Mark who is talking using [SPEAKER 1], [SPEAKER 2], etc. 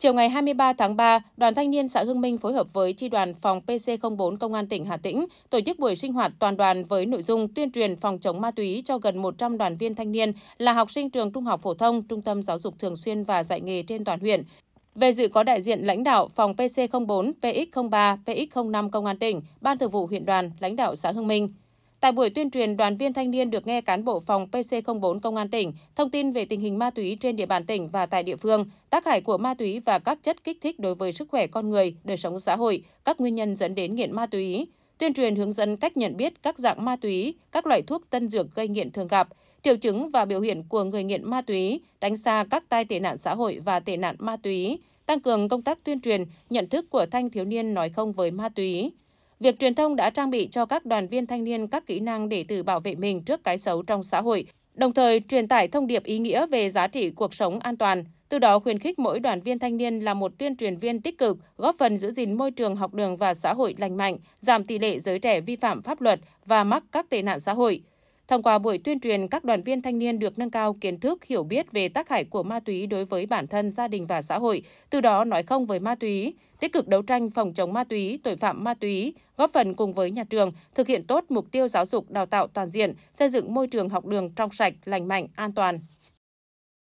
[SPEAKER 1] Chiều ngày 23 tháng 3, Đoàn Thanh niên xã Hương Minh phối hợp với chi đoàn phòng PC04 Công an tỉnh Hà Tĩnh tổ chức buổi sinh hoạt toàn đoàn với nội dung tuyên truyền phòng chống ma túy cho gần 100 đoàn viên thanh niên là học sinh trường trung học phổ thông, trung tâm giáo dục thường xuyên và dạy nghề trên toàn huyện. Về dự có đại diện lãnh đạo phòng PC04, PX03, PX05 Công an tỉnh, Ban thường vụ huyện đoàn, lãnh đạo xã Hương Minh. Tại buổi tuyên truyền, đoàn viên thanh niên được nghe cán bộ phòng PC04 Công an tỉnh thông tin về tình hình ma túy trên địa bàn tỉnh và tại địa phương, tác hại của ma túy và các chất kích thích đối với sức khỏe con người, đời sống xã hội, các nguyên nhân dẫn đến nghiện ma túy, tuyên truyền hướng dẫn cách nhận biết các dạng ma túy, các loại thuốc tân dược gây nghiện thường gặp, triệu chứng và biểu hiện của người nghiện ma túy, đánh xa các tai tệ nạn xã hội và tệ nạn ma túy, tăng cường công tác tuyên truyền, nhận thức của thanh thiếu niên nói không với ma túy. Việc truyền thông đã trang bị cho các đoàn viên thanh niên các kỹ năng để tự bảo vệ mình trước cái xấu trong xã hội, đồng thời truyền tải thông điệp ý nghĩa về giá trị cuộc sống an toàn, từ đó khuyến khích mỗi đoàn viên thanh niên là một tuyên truyền viên tích cực, góp phần giữ gìn môi trường học đường và xã hội lành mạnh, giảm tỷ lệ giới trẻ vi phạm pháp luật và mắc các tệ nạn xã hội. Thông qua buổi tuyên truyền, các đoàn viên thanh niên được nâng cao kiến thức, hiểu biết về tác hại của ma túy đối với bản thân, gia đình và xã hội, từ đó nói không với ma túy, tích cực đấu tranh phòng chống ma túy, tội phạm ma túy, góp phần cùng với nhà trường thực hiện tốt mục tiêu giáo dục đào tạo toàn diện, xây dựng môi trường học đường trong sạch, lành mạnh, an toàn.